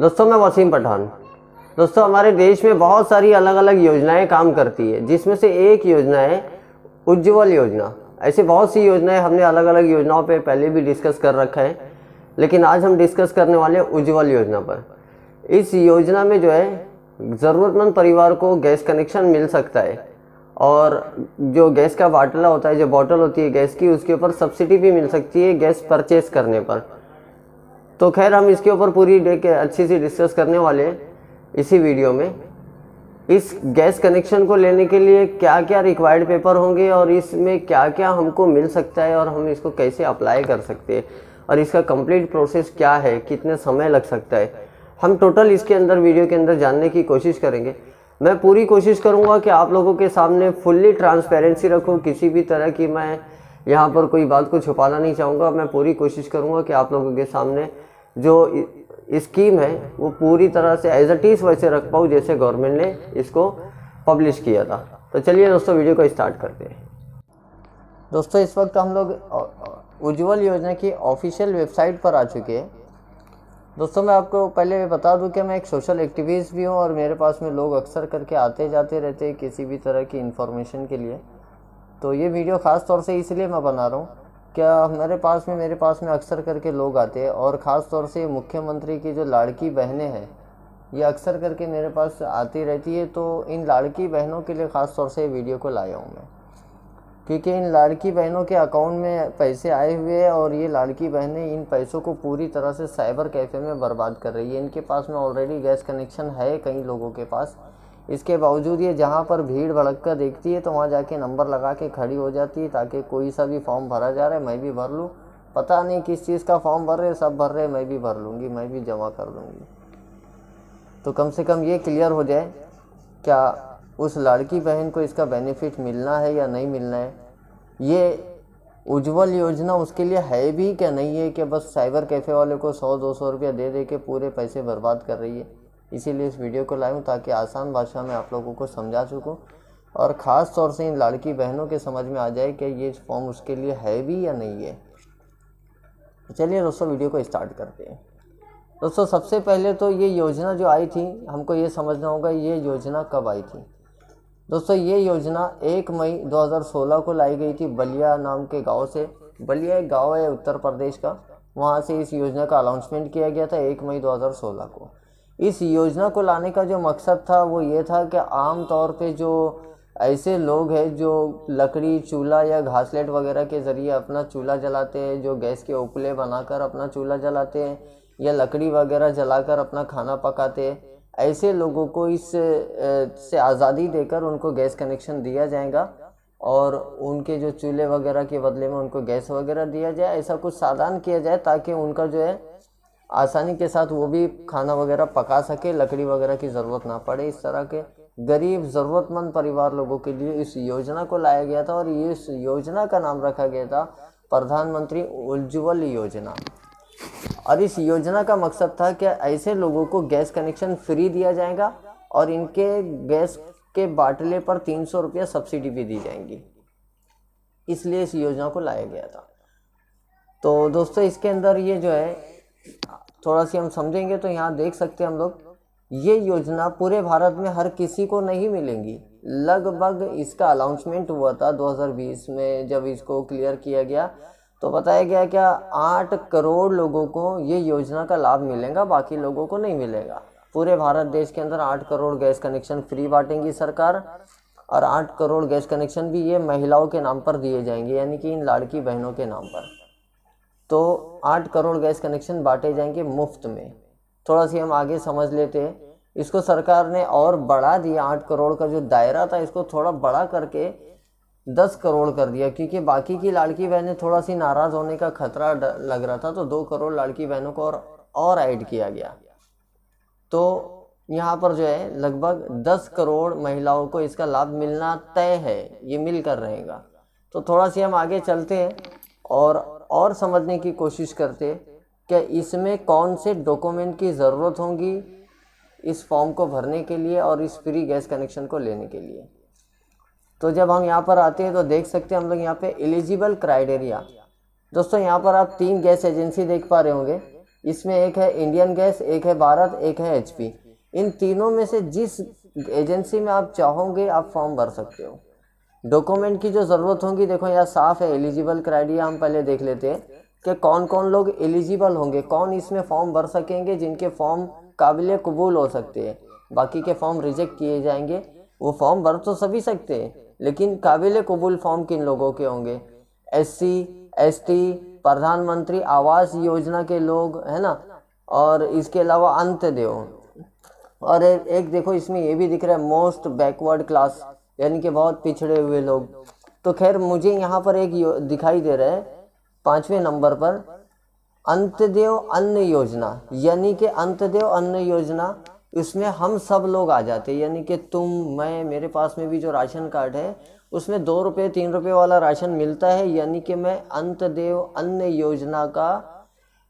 दोस्तों मैं वसीम पठान दोस्तों हमारे देश में बहुत सारी अलग अलग योजनाएं काम करती है जिसमें से एक योजना है उज्ज्वल योजना ऐसे बहुत सी योजनाएं हमने अलग अलग योजनाओं पे पहले भी डिस्कस कर रखा है लेकिन आज हम डिस्कस करने वाले हैं उज्ज्वल योजना पर इस योजना में जो है ज़रूरतमंद परिवार को गैस कनेक्शन मिल सकता है और जो गैस का बाटला होता है जो बॉटल होती है गैस की उसके ऊपर सब्सिडी भी मिल सकती है गैस परचेज करने पर तो खैर हम इसके ऊपर पूरी अच्छी सी डिस्कस करने वाले हैं इसी वीडियो में इस गैस कनेक्शन को लेने के लिए क्या क्या रिक्वायर्ड पेपर होंगे और इसमें क्या क्या हमको मिल सकता है और हम इसको कैसे अप्लाई कर सकते हैं और इसका कंप्लीट प्रोसेस क्या है कितने समय लग सकता है हम टोटल इसके अंदर वीडियो के अंदर जानने की कोशिश करेंगे मैं पूरी कोशिश करूँगा कि आप लोगों के सामने फुल्ली ट्रांसपेरेंसी रखूँ किसी भी तरह की मैं यहाँ पर कोई बात को छुपाना नहीं चाहूँगा मैं पूरी कोशिश करूँगा कि आप लोगों के सामने जो स्कीम है वो पूरी तरह से एज अटीज वैसे रख पाऊँ जैसे गवर्नमेंट ने इसको पब्लिश किया था तो चलिए दोस्तों वीडियो को स्टार्ट करते हैं दोस्तों इस वक्त हम लोग उज्ज्वल योजना की ऑफिशियल वेबसाइट पर आ चुके हैं दोस्तों मैं आपको पहले बता दूं कि मैं एक सोशल एक्टिविस्ट भी हूं और मेरे पास में लोग अक्सर करके आते जाते रहते हैं किसी भी तरह की इन्फॉर्मेशन के लिए तो ये वीडियो ख़ास तौर से इसलिए मैं बना रहा हूँ क्या हमारे पास में मेरे पास में अक्सर करके लोग आते हैं और ख़ास तौर से मुख्यमंत्री की जो लाड़की बहनें हैं ये अक्सर करके मेरे पास आती रहती है तो इन लाड़की बहनों के लिए ख़ास तौर से वीडियो को लाया हूँ मैं क्योंकि इन लाड़की बहनों के अकाउंट में पैसे आए हुए हैं और ये लाड़की बहनें इन पैसों को पूरी तरह से साइबर कैफ़े में बर्बाद कर रही है इनके पास में ऑलरेडी गैस कनेक्शन है कई लोगों के पास इसके बावजूद ये जहाँ पर भीड़ भड़क कर देखती है तो वहाँ जाके नंबर लगा के खड़ी हो जाती है ताकि कोई सा भी फॉर्म भरा जा रहा है मैं भी भर लूँ पता नहीं किस चीज़ का फॉर्म भर रहे सब भर रहे मैं भी भर लूँगी मैं भी जमा कर लूँगी तो कम से कम ये क्लियर हो जाए क्या उस लड़की बहन को इसका बेनिफिट मिलना है या नहीं मिलना है ये उज्जवल योजना उसके लिए है भी क्या नहीं है कि बस साइबर कैफ़े वाले को सौ दो सौ रुपया दे दे के पूरे पैसे बर्बाद कर रही है इसीलिए इस वीडियो को लाया हूँ ताकि आसान भाषा में आप लोगों को समझा सकूँ और ख़ास तौर से इन लड़की बहनों के समझ में आ जाए कि ये फॉर्म उसके लिए है भी या नहीं है चलिए दोस्तों वीडियो को स्टार्ट करते हैं दोस्तों सबसे पहले तो ये योजना जो आई थी हमको ये समझना होगा ये योजना कब आई थी दोस्तों ये योजना एक मई 2016 को लाई गई थी बलिया नाम के गांव से बलिया एक गांव है उत्तर प्रदेश का वहाँ से इस योजना का अनाउंसमेंट किया गया था एक मई 2016 को इस योजना को लाने का जो मकसद था वो ये था कि आम तौर पे जो ऐसे लोग हैं जो लकड़ी चूल्हा या घासलेट वगैरह के ज़रिए अपना चूल्हा जलाते हैं जो गैस के उपले बनाकर अपना चूल्हा जलाते हैं या लकड़ी वगैरह जलाकर अपना खाना पकाते हैं ऐसे लोगों को इस से आज़ादी देकर उनको गैस कनेक्शन दिया जाएगा और उनके जो चूल्हे वगैरह के बदले में उनको गैस वगैरह दिया जाए ऐसा कुछ साधन किया जाए ताकि उनका जो है आसानी के साथ वो भी खाना वगैरह पका सके लकड़ी वगैरह की ज़रूरत ना पड़े इस तरह के गरीब ज़रूरतमंद परिवार लोगों के लिए इस योजना को लाया गया था और ये इस योजना का नाम रखा गया था प्रधानमंत्री उज्ज्वल योजना और इस योजना का मकसद था कि ऐसे लोगों को गैस कनेक्शन फ्री दिया जाएगा और इनके गैस के बाटले पर तीन सौ रुपया सब्सिडी भी दी जाएंगी इसलिए इस योजना को लाया गया था तो दोस्तों इसके अंदर ये जो है थोड़ा सी हम समझेंगे तो यहाँ देख सकते हैं हम लोग ये योजना पूरे भारत में हर किसी को नहीं मिलेंगी लगभग इसका अनाउंसमेंट हुआ था 2020 में जब इसको क्लियर किया गया तो बताया गया क्या आठ करोड़ लोगों को ये योजना का लाभ मिलेगा बाकी लोगों को नहीं मिलेगा पूरे भारत देश के अंदर आठ करोड़ गैस कनेक्शन फ्री बांटेंगी सरकार और आठ करोड़ गैस कनेक्शन भी ये महिलाओं के नाम पर दिए जाएंगे यानी कि इन लाड़की बहनों के नाम पर तो आठ करोड़ गैस कनेक्शन बांटे जाएंगे मुफ्त में थोड़ा सी हम आगे समझ लेते हैं इसको सरकार ने और बढ़ा दिया आठ करोड़ का जो दायरा था इसको थोड़ा बड़ा करके दस करोड़ कर दिया क्योंकि बाकी की लाड़की बहनें थोड़ा सी नाराज़ होने का खतरा लग रहा था तो दो करोड़ लाड़की बहनों को और और ऐड किया गया तो यहाँ पर जो है लगभग दस करोड़ महिलाओं को इसका लाभ मिलना तय है ये मिल कर रहेगा तो थोड़ा सी हम आगे चलते हैं और और समझने की कोशिश करते कि इसमें कौन से डॉक्यूमेंट की ज़रूरत होगी इस फॉर्म को भरने के लिए और इस फ्री गैस कनेक्शन को लेने के लिए तो जब हम यहाँ पर आते हैं तो देख सकते हैं हम लोग यहाँ पे एलिजिबल क्राइटेरिया दोस्तों यहाँ पर आप तीन गैस एजेंसी देख पा रहे होंगे इसमें एक है इंडियन गैस एक है भारत एक है एचपी इन तीनों में से जिस एजेंसी में आप चाहोगे आप फॉर्म भर सकते हो डॉक्यूमेंट की जो ज़रूरत होगी देखो यार साफ है एलिजिबल क्राइटेरिया हम पहले देख लेते हैं कि कौन कौन लोग एलिजिबल होंगे कौन इसमें फॉर्म भर सकेंगे जिनके फॉर्म काबिल कबूल हो सकते हैं बाकी के फॉर्म रिजेक्ट किए जाएंगे वो फॉर्म भर तो सभी सकते हैं लेकिन काबिल कबूल फॉर्म किन लोगों के होंगे एस सी प्रधानमंत्री आवास योजना के लोग है ना और इसके अलावा अंत और एक देखो इसमें ये भी दिख रहा है मोस्ट बैकवर्ड क्लास यानी कि बहुत पिछड़े हुए लोग तो खैर मुझे यहाँ पर एक दिखाई दे रहा है पांचवें नंबर पर अंतदेव अन्न योजना यानी कि अंतदेव अन्न योजना इसमें हम सब लोग आ जाते यानी कि तुम मैं मेरे पास में भी जो राशन कार्ड है उसमें दो रुपये तीन रुपये वाला राशन मिलता है यानी कि मैं अंतदेव अन्न योजना का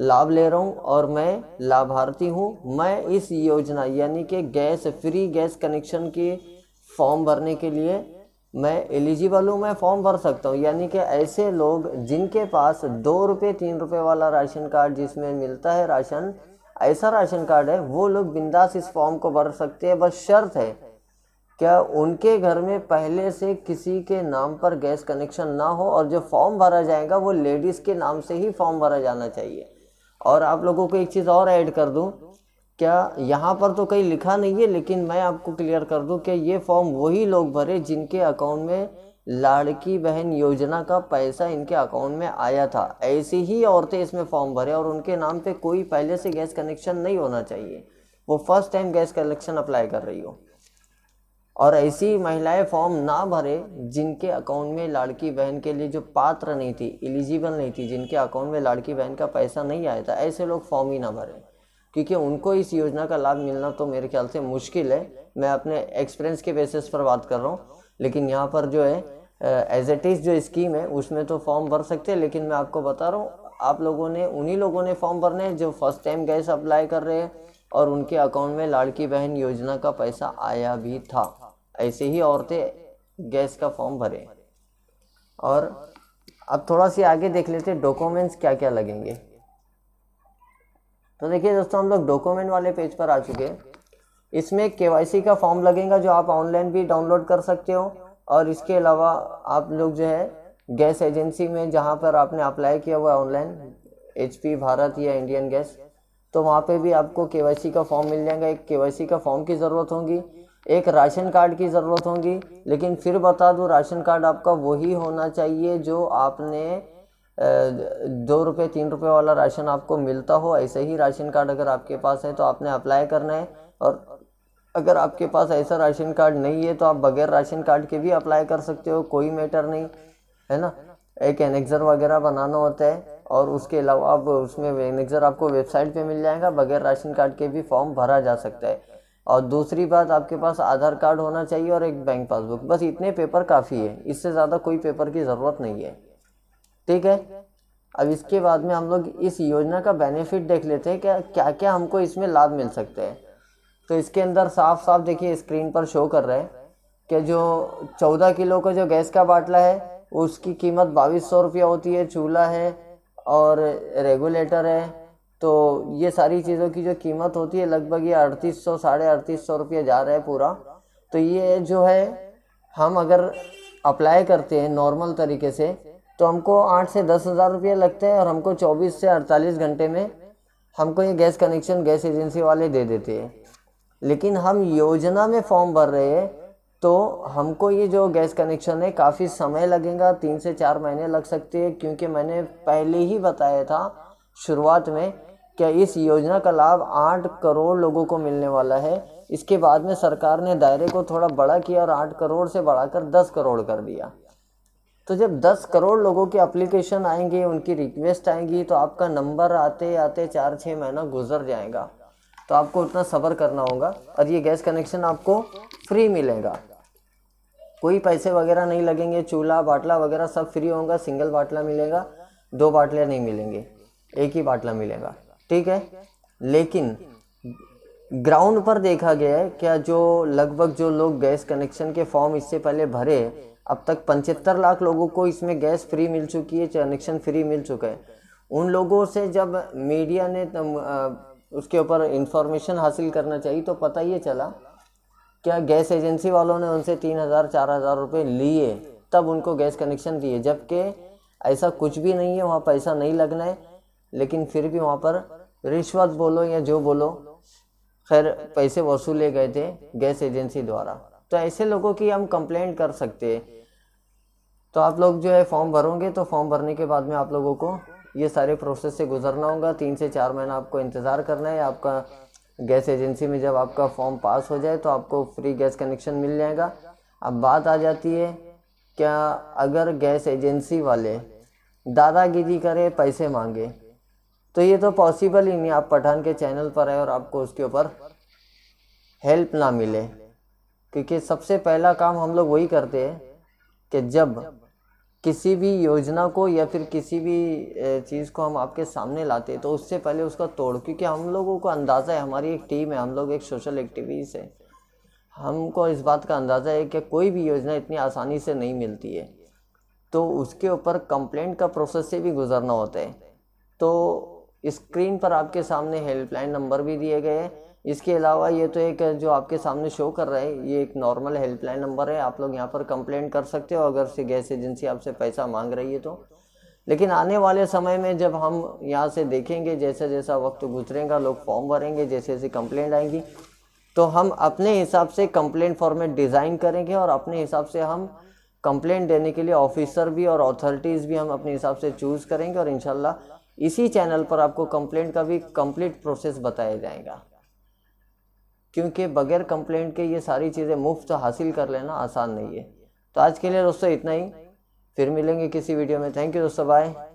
लाभ ले रहा हूँ और मैं लाभार्थी हूँ मैं इस योजना यानी कि गैस फ्री गैस कनेक्शन की फॉर्म भरने के लिए मैं एलिजिबल हूँ मैं फॉर्म भर सकता हूँ यानी कि ऐसे लोग जिनके पास दो रुपये तीन रुपये वाला राशन कार्ड जिसमें मिलता है राशन ऐसा राशन कार्ड है वो लोग बिंदास इस फॉर्म को भर सकते हैं बस शर्त है क्या उनके घर में पहले से किसी के नाम पर गैस कनेक्शन ना हो और जो फॉर्म भरा जाएगा वो लेडीज़ के नाम से ही फॉर्म भरा जाना चाहिए और आप लोगों को एक चीज़ और ऐड कर दूँ क्या यहाँ पर तो कहीं लिखा नहीं है लेकिन मैं आपको क्लियर कर दूँ कि ये फॉर्म वही लोग भरे जिनके अकाउंट में लाड़की बहन योजना का पैसा इनके अकाउंट में आया था ऐसी ही औरतें इसमें फॉर्म भरे और उनके नाम पे कोई पहले से गैस कनेक्शन नहीं होना चाहिए वो first time gas connection apply कर रही हो और ऐसी महिलाएं फॉर्म ना भरे जिनके अकाउंट में लाड़की बहन के लिए जो पात्र नहीं थी एलिजिबल नहीं थी जिनके अकाउंट में लाड़की बहन का पैसा नहीं आया था ऐसे लोग फॉर्म ही ना भरें क्योंकि उनको इस योजना का लाभ मिलना तो मेरे ख्याल से मुश्किल है मैं अपने एक्सपीरियंस के बेसिस पर बात कर रहा हूँ लेकिन यहाँ पर जो है एज एट इज़ जो स्कीम है उसमें तो फॉर्म भर सकते हैं लेकिन मैं आपको बता रहा हूँ आप लोगों ने उन्हीं लोगों ने फॉर्म भरने हैं जो फर्स्ट टाइम गैस अप्लाई कर रहे हैं और उनके अकाउंट में लाड़की बहन योजना का पैसा आया भी था ऐसे ही औरतें गैस का फॉर्म भरें और अब थोड़ा सी आगे देख लेते हैं डॉक्यूमेंट्स क्या क्या लगेंगे तो देखिए दोस्तों हम लोग डॉक्यूमेंट वाले पेज पर आ चुके हैं इसमें के का फॉर्म लगेगा जो आप ऑनलाइन भी डाउनलोड कर सकते हो और इसके अलावा आप लोग जो है गैस एजेंसी में जहाँ पर आपने अप्लाई किया हुआ है ऑनलाइन एच भारत या इंडियन गैस तो वहाँ पे भी आपको के का फॉर्म मिल जाएगा एक के का फॉर्म की ज़रूरत होगी एक राशन कार्ड की ज़रूरत होगी लेकिन फिर बता दूँ राशन कार्ड आपका वही होना चाहिए जो आपने दो रुपये तीन रुपये वाला राशन आपको मिलता हो ऐसे ही राशन कार्ड अगर आपके पास है तो आपने अप्लाई करना है और अगर आपके पास ऐसा राशन कार्ड नहीं है तो आप बगैर राशन कार्ड के भी अप्लाई कर सकते हो कोई मैटर नहीं है ना एक एनेक्जर वगैरह बनाना होता है और उसके अलावा आप उसमें एनेक्जर आपको वेबसाइट पे मिल जाएगा बगैर राशन कार्ड के भी फॉर्म भरा जा सकता है और दूसरी बात आपके पास आधार कार्ड होना चाहिए और एक बैंक पासबुक बस इतने पेपर काफ़ी है इससे ज़्यादा कोई पेपर की ज़रूरत नहीं है ठीक है अब इसके बाद में हम लोग इस योजना का बेनिफिट देख लेते हैं क्या क्या क्या हमको इसमें लाभ मिल सकते हैं तो इसके अंदर साफ साफ देखिए स्क्रीन पर शो कर रहे हैं कि जो चौदह किलो का जो गैस का बाटला है उसकी कीमत बाईस सौ रुपया होती है चूल्हा है और रेगुलेटर है तो ये सारी चीज़ों की जो कीमत होती है लगभग ये अड़तीस सौ साढ़े अड़तीस सौ रुपये जा रहा है पूरा तो ये जो है हम अगर अप्लाई करते हैं नॉर्मल तरीके से तो हमको आठ से दस हज़ार रुपये लगते हैं और हमको चौबीस से अड़तालीस घंटे में हमको ये गैस कनेक्शन गैस एजेंसी वाले दे देते हैं लेकिन हम योजना में फॉर्म भर रहे हैं तो हमको ये जो गैस कनेक्शन है काफ़ी समय लगेगा तीन से चार महीने लग सकते हैं क्योंकि मैंने पहले ही बताया था शुरुआत में क्या इस योजना का लाभ आठ करोड़ लोगों को मिलने वाला है इसके बाद में सरकार ने दायरे को थोड़ा बड़ा किया और आठ करोड़ से बढ़ाकर दस करोड़ कर दिया तो जब 10 करोड़ लोगों के एप्लीकेशन आएंगे उनकी रिक्वेस्ट आएंगी तो आपका नंबर आते आते चार छः महीना गुजर जाएगा तो आपको उतना सब्र करना होगा और ये गैस कनेक्शन आपको फ्री मिलेगा कोई पैसे वगैरह नहीं लगेंगे चूल्हा बाटला वगैरह सब फ्री होगा सिंगल बाटला मिलेगा दो बाटले नहीं मिलेंगे एक ही बाटला मिलेगा ठीक है लेकिन ग्राउंड पर देखा गया है क्या जो लगभग जो लोग गैस कनेक्शन के फॉर्म इससे पहले भरे अब तक पचहत्तर लाख लोगों को इसमें गैस फ्री मिल चुकी है कनेक्शन फ्री मिल चुका है उन लोगों से जब मीडिया ने उसके ऊपर इंफॉर्मेशन हासिल करना चाहिए तो पता ही चला क्या गैस एजेंसी वालों ने उनसे तीन हज़ार चार हज़ार रुपये लिए तब उनको गैस कनेक्शन दिए जबकि ऐसा कुछ भी नहीं है वहाँ पैसा नहीं लगना है लेकिन फिर भी वहाँ पर रिश्वत बोलो या जो बोलो खैर पैसे वसूले गए थे गैस एजेंसी द्वारा तो ऐसे लोगों की हम कंप्लेंट कर सकते हैं तो आप लोग जो है फॉर्म भरोगे तो फॉर्म भरने के बाद में आप लोगों को ये सारे प्रोसेस से गुजरना होगा तीन से चार महीना आपको इंतज़ार करना है आपका गैस एजेंसी में जब आपका फॉर्म पास हो जाए तो आपको फ्री गैस कनेक्शन मिल जाएगा अब बात आ जाती है क्या अगर गैस एजेंसी वाले दादागिरी करें पैसे मांगे तो ये तो पॉसिबल ही नहीं आप पठान के चैनल पर आए और आपको उसके ऊपर हेल्प ना मिले क्योंकि सबसे पहला काम हम लोग वही करते हैं कि जब किसी भी योजना को या फिर किसी भी चीज़ को हम आपके सामने लाते हैं तो उससे पहले उसका तोड़ क्योंकि हम लोगों को अंदाज़ा है हमारी एक टीम है हम लोग एक सोशल एक्टिविस्ट है हमको इस बात का अंदाज़ा है कि कोई भी योजना इतनी आसानी से नहीं मिलती है तो उसके ऊपर कंप्लेंट का प्रोसेस से भी गुजरना होता है तो स्क्रीन पर आपके सामने हेल्पलाइन नंबर भी दिए गए हैं इसके अलावा ये तो एक जो आपके सामने शो कर रहा है ये एक नॉर्मल हेल्पलाइन नंबर है आप लोग यहाँ पर कंप्लेंट कर सकते हो अगर से गैस एजेंसी आपसे पैसा मांग रही है तो लेकिन आने वाले समय में जब हम यहाँ से देखेंगे जैसा जैसा वक्त गुजरेगा लोग फॉर्म भरेंगे जैसे जैसे कंप्लेंट आएंगी तो हम अपने हिसाब से कंप्लेंट फॉर्मेट डिज़ाइन करेंगे और अपने हिसाब से हम कंप्लेंट देने के लिए ऑफिसर भी और अथॉरिटीज़ भी हम अपने हिसाब से चूज़ करेंगे और इन इसी चैनल पर आपको कंप्लेंट का भी कंप्लीट प्रोसेस बताया जाएगा क्योंकि बगैर कंप्लेंट के ये सारी चीज़ें मुफ्त हासिल कर लेना आसान नहीं है तो आज के लिए दोस्तों इतना ही फिर मिलेंगे किसी वीडियो में थैंक यू दोस्तों बाय